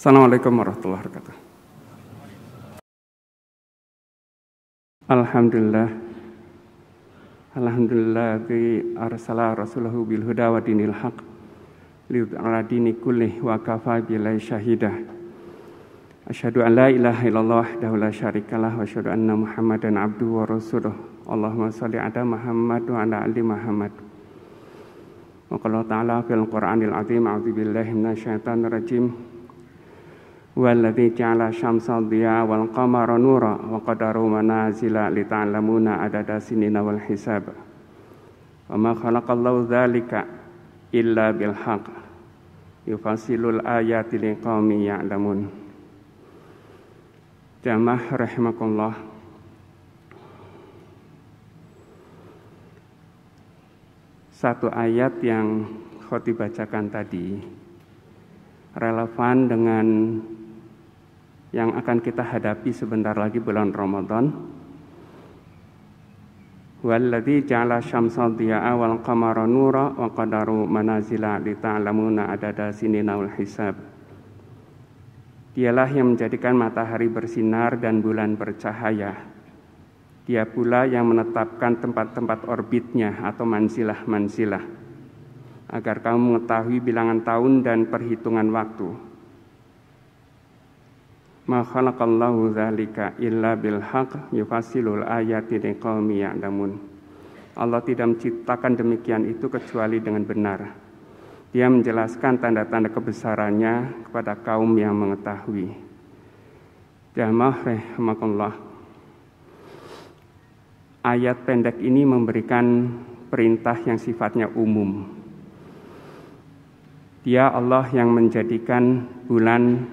Assalamualaikum warahmatullahi wabarakatuh. Alhamdulillah. Alhamdulillah bi arsala rasulahu bil huda wa dinil haq li dini kullih wa kafa bilai syahidah. Asyhadu an la ilaha illallah wahdahu la syarikalah wa asyhadu anna Muhammadan abduhu wa rasuluh. Allahumma shalli ala Muhammad wa ala ali Muhammad. Wa qala ta'ala fil Qur'anil azim a'udzu billahi minasy syaithanir rajim. والذي جعل الشمس ضياء والقمر نورا وقدره منازل لتعلمون عدد السنين والحساب وما خلق الله ذلك إلا بالحق يفصل الآيات لقوم يعلمون جماعة رحمكم الله satu ayat yang khotib bacakan tadi relevan dengan yang akan kita hadapi sebentar lagi bulan Ramadan. Walladzi ja'ala syamsa diya'a wal qamara nura wa qadaru manazila lita'lamuna adada sinina wal hisab. Dialah yang menjadikan matahari bersinar dan bulan bercahaya. Dia pula yang menetapkan tempat-tempat orbitnya atau mansilah-mansilah agar kamu mengetahui bilangan tahun dan perhitungan waktu ma khalaqallahu zalika illa bil haqq yufasilul ayati liqaumi ya'lamun. Allah tidak menciptakan demikian itu kecuali dengan benar. Dia menjelaskan tanda-tanda kebesarannya kepada kaum yang mengetahui. Jamah rahmakallah. Ayat pendek ini memberikan perintah yang sifatnya umum. Dia Allah yang menjadikan bulan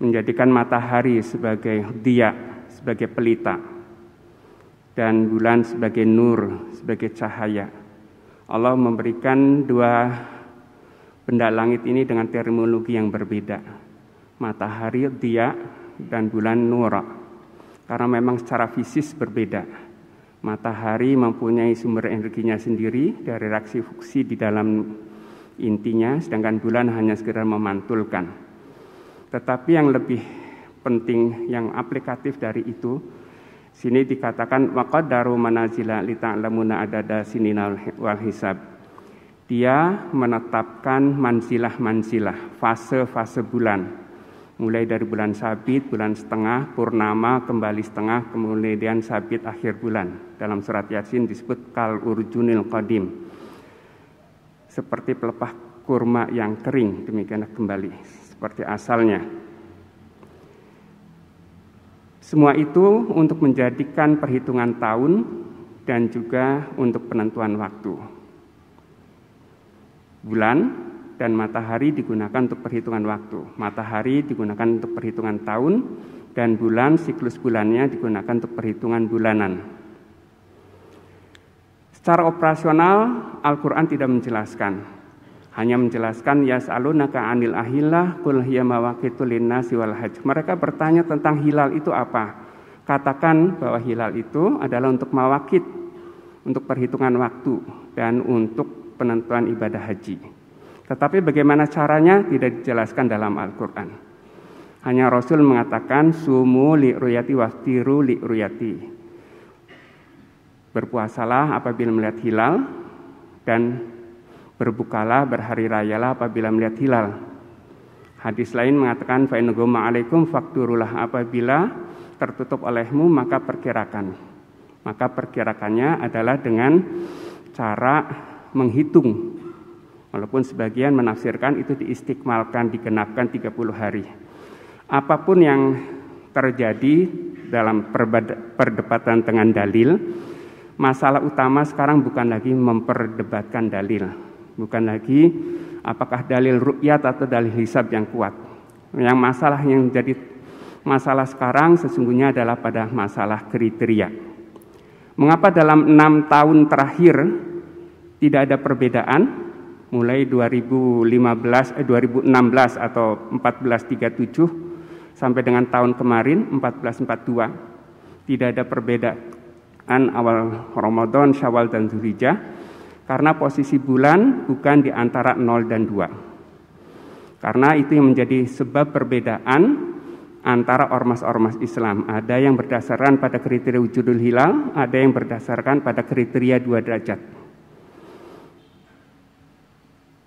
menjadikan matahari sebagai dia, sebagai pelita, dan bulan sebagai nur, sebagai cahaya. Allah memberikan dua benda langit ini dengan terminologi yang berbeda. Matahari dia dan bulan nur. Karena memang secara fisis berbeda. Matahari mempunyai sumber energinya sendiri dari reaksi fuksi di dalam intinya, sedangkan bulan hanya sekedar memantulkan. Tetapi yang lebih penting, yang aplikatif dari itu, sini dikatakan maqaddaru manazila lita'lamuna adada sinina wal hisab. Dia menetapkan mansilah mansilah fase-fase bulan. Mulai dari bulan sabit, bulan setengah, purnama, kembali setengah, kemudian sabit akhir bulan. Dalam surat Yasin disebut kal urjunil qadim. Seperti pelepah kurma yang kering, demikian kembali seperti asalnya. Semua itu untuk menjadikan perhitungan tahun dan juga untuk penentuan waktu. Bulan dan matahari digunakan untuk perhitungan waktu. Matahari digunakan untuk perhitungan tahun dan bulan siklus bulannya digunakan untuk perhitungan bulanan. Secara operasional Al-Qur'an tidak menjelaskan hanya menjelaskan ya yas'alunaka anil ahillah kul hiya mawaqitul linnasi wal hajj. Mereka bertanya tentang hilal itu apa? Katakan bahwa hilal itu adalah untuk mawakit, untuk perhitungan waktu dan untuk penentuan ibadah haji. Tetapi bagaimana caranya tidak dijelaskan dalam Al-Qur'an. Hanya Rasul mengatakan sumu li ruyati waftiru li ruyati. Berpuasalah apabila melihat hilal dan berbukalah, berhari raya lah apabila melihat hilal. Hadis lain mengatakan fa'inugoma alaikum fakturulah apabila tertutup olehmu maka perkirakan. Maka perkirakannya adalah dengan cara menghitung. Walaupun sebagian menafsirkan itu diistikmalkan, digenapkan 30 hari. Apapun yang terjadi dalam perdebatan dengan dalil, masalah utama sekarang bukan lagi memperdebatkan dalil, Bukan lagi apakah dalil rukyat atau dalil hisab yang kuat. Yang masalah yang jadi masalah sekarang sesungguhnya adalah pada masalah kriteria. Mengapa dalam enam tahun terakhir tidak ada perbedaan mulai 2015 eh, 2016 atau 1437 sampai dengan tahun kemarin 1442 tidak ada perbedaan awal Ramadan, Syawal dan Zulhijjah karena posisi bulan bukan di antara 0 dan 2. Karena itu yang menjadi sebab perbedaan antara ormas-ormas Islam. Ada yang berdasarkan pada kriteria wujudul hilal, ada yang berdasarkan pada kriteria dua derajat.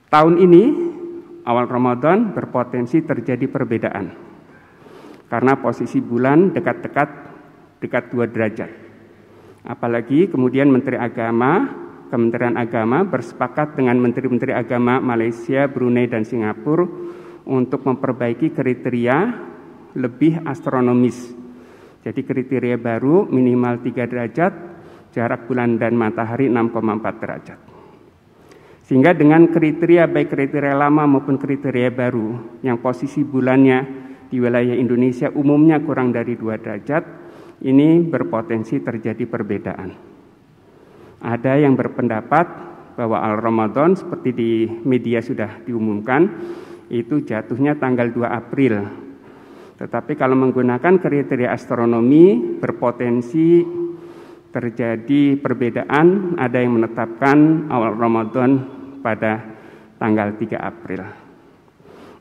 Tahun ini, awal Ramadan berpotensi terjadi perbedaan. Karena posisi bulan dekat-dekat dekat dua derajat. Apalagi kemudian Menteri Agama Kementerian Agama bersepakat dengan Menteri-Menteri Agama Malaysia, Brunei, dan Singapura untuk memperbaiki kriteria lebih astronomis. Jadi kriteria baru minimal 3 derajat, jarak bulan dan matahari 6,4 derajat. Sehingga dengan kriteria baik kriteria lama maupun kriteria baru yang posisi bulannya di wilayah Indonesia umumnya kurang dari 2 derajat, ini berpotensi terjadi perbedaan. Ada yang berpendapat bahwa Al-Ramadan seperti di media sudah diumumkan itu jatuhnya tanggal 2 April. Tetapi kalau menggunakan kriteria astronomi berpotensi terjadi perbedaan, ada yang menetapkan awal Ramadan pada tanggal 3 April.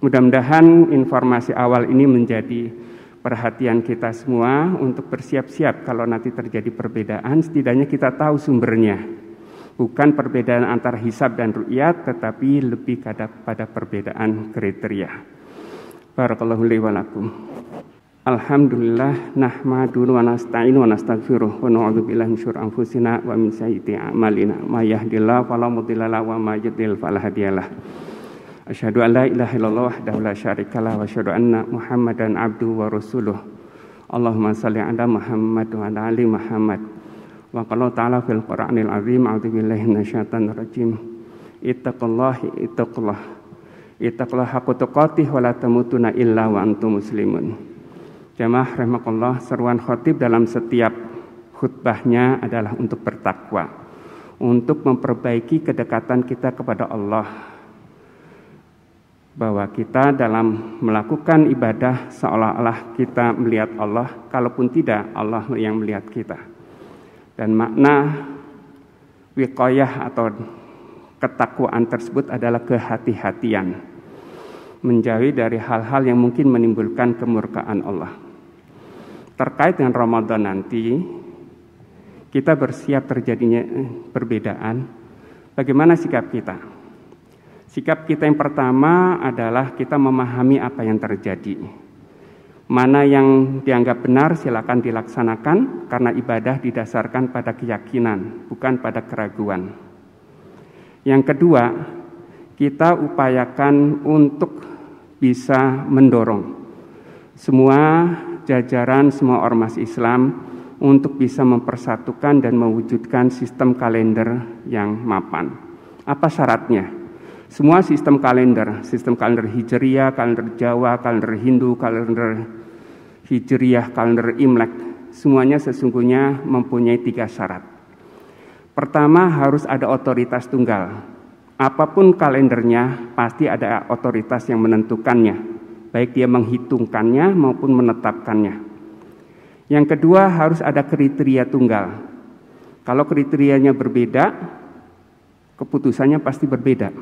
Mudah-mudahan informasi awal ini menjadi perhatian kita semua untuk bersiap-siap kalau nanti terjadi perbedaan, setidaknya kita tahu sumbernya. Bukan perbedaan antara hisab dan ru'yat, tetapi lebih pada perbedaan kriteria. Barakallahu li wa lakum. Alhamdulillah nahmadu wa nasta'inu wa nastaghfiruh wa na'udzu billahi min syururi anfusina wa min sayyiati a'malina may yahdihillahu fala mudhillalah wa may yudhlil fala hadiyalah. Asyhadu an la ilaha illallah wahdahu la syarikalah wa asyhadu anna Muhammadan abdu wa rasuluh. Allahumma salli ala Muhammad wa ala ali Muhammad. Wa qala ta'ala fil Qur'anil azim a'udzu billahi minasyaitonir rajim. Ittaqullaha ittaqullah. Ittaqullaha haqqa tuqatih wa la tamutunna illa wa antum muslimun. Jamaah rahimakumullah, seruan khatib dalam setiap khutbahnya adalah untuk bertakwa, untuk memperbaiki kedekatan kita kepada Allah bahwa kita dalam melakukan ibadah seolah-olah kita melihat Allah, kalaupun tidak Allah yang melihat kita. Dan makna wikoyah atau ketakwaan tersebut adalah kehati-hatian, menjauhi dari hal-hal yang mungkin menimbulkan kemurkaan Allah. Terkait dengan Ramadan nanti, kita bersiap terjadinya eh, perbedaan, bagaimana sikap kita? Sikap kita yang pertama adalah kita memahami apa yang terjadi. Mana yang dianggap benar silakan dilaksanakan karena ibadah didasarkan pada keyakinan, bukan pada keraguan. Yang kedua, kita upayakan untuk bisa mendorong semua jajaran semua ormas Islam untuk bisa mempersatukan dan mewujudkan sistem kalender yang mapan. Apa syaratnya? Semua sistem kalender, sistem kalender Hijriah, kalender Jawa, kalender Hindu, kalender Hijriah, kalender Imlek, semuanya sesungguhnya mempunyai tiga syarat. Pertama harus ada otoritas tunggal. Apapun kalendernya, pasti ada otoritas yang menentukannya, baik dia menghitungkannya maupun menetapkannya. Yang kedua harus ada kriteria tunggal. Kalau kriterianya berbeda, keputusannya pasti berbeda.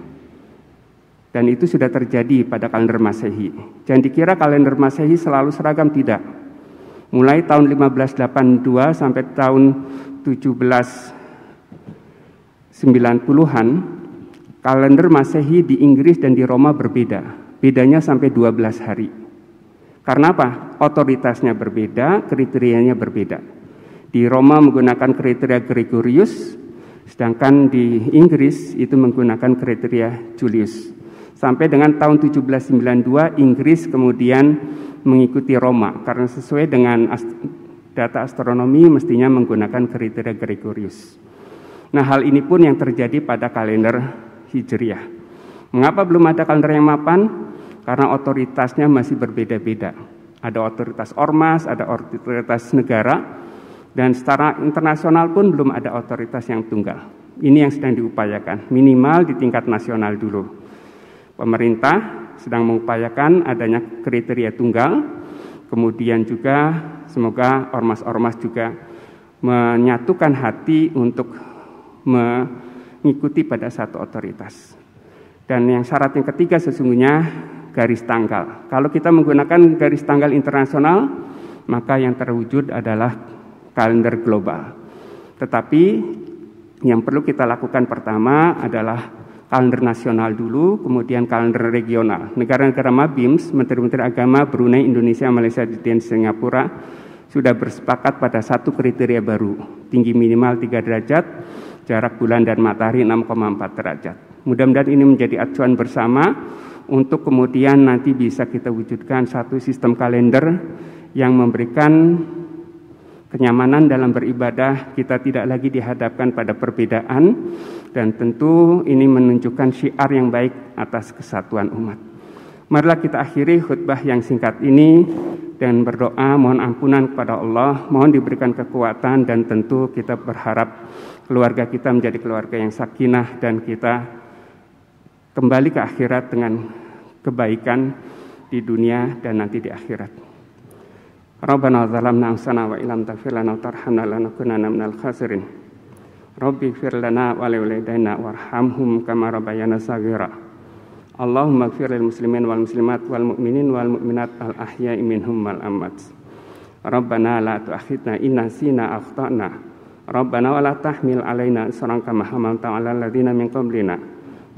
Dan itu sudah terjadi pada kalender Masehi. Jangan dikira kalender Masehi selalu seragam, tidak. Mulai tahun 1582 sampai tahun 1790-an, kalender Masehi di Inggris dan di Roma berbeda. Bedanya sampai 12 hari. Karena apa? Otoritasnya berbeda, kriterianya berbeda. Di Roma menggunakan kriteria Gregorius, sedangkan di Inggris itu menggunakan kriteria Julius sampai dengan tahun 1792 Inggris kemudian mengikuti Roma karena sesuai dengan data astronomi mestinya menggunakan kriteria Gregorius. Nah, hal ini pun yang terjadi pada kalender Hijriah. Mengapa belum ada kalender yang mapan? Karena otoritasnya masih berbeda-beda. Ada otoritas ormas, ada otoritas negara, dan secara internasional pun belum ada otoritas yang tunggal. Ini yang sedang diupayakan, minimal di tingkat nasional dulu pemerintah sedang mengupayakan adanya kriteria tunggal, kemudian juga semoga ormas-ormas juga menyatukan hati untuk mengikuti pada satu otoritas. Dan yang syarat yang ketiga sesungguhnya garis tanggal. Kalau kita menggunakan garis tanggal internasional, maka yang terwujud adalah kalender global. Tetapi yang perlu kita lakukan pertama adalah kalender nasional dulu, kemudian kalender regional. Negara-negara MABIMS, Menteri-Menteri Agama, Brunei, Indonesia, Malaysia, dan Singapura sudah bersepakat pada satu kriteria baru, tinggi minimal 3 derajat, jarak bulan dan matahari 6,4 derajat. Mudah-mudahan ini menjadi acuan bersama untuk kemudian nanti bisa kita wujudkan satu sistem kalender yang memberikan kenyamanan dalam beribadah, kita tidak lagi dihadapkan pada perbedaan, dan tentu ini menunjukkan syiar yang baik atas kesatuan umat. Marilah kita akhiri khutbah yang singkat ini dan berdoa mohon ampunan kepada Allah, mohon diberikan kekuatan dan tentu kita berharap keluarga kita menjadi keluarga yang sakinah dan kita kembali ke akhirat dengan kebaikan di dunia dan nanti di akhirat. ربنا ظلمنا أنفسنا وإن لم تغفر لنا وترحمنا لنكونن من الخاسرين Rabbi fir lana wa walidaina warhamhum kama rabbayana saghira. Allahumma fir lil muslimin wal muslimat wal mu'minin wal mu'minat al ahya'i minhum wal amwat. Rabbana la tu'akhidna inna sina akhtana. Rabbana wa la tahmil alaina isran kama hamalta 'alal ladzina min qablina.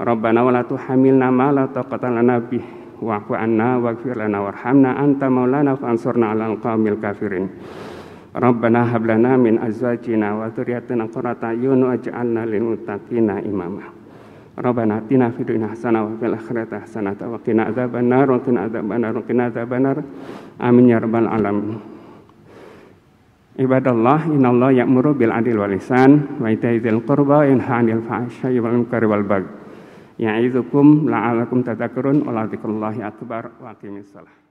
Rabbana wa la tuhamilna ma la taqata lana bih wa'fu anna waghfir lana warhamna anta maulana fansurna 'alal qaumil kafirin. Rabbana hab lana min azwajina wa dhurriyyatina qurrata a'yun waj'alna lil muttaqina imama. Rabbana atina fid dunya hasanah wa fil akhirati hasanah wa qina adzabannar wa qina adzabannar wa qina adzabannar. Amin ya rabbal alamin. Ibadallah innallaha ya'muru bil 'adli wal ihsan wa ita'i dzil qurba wa yanha 'anil fahsya'i wal munkari wal baghi. Ya'idzukum la'alakum tadhakkarun wa la akbar wa aqimissalah.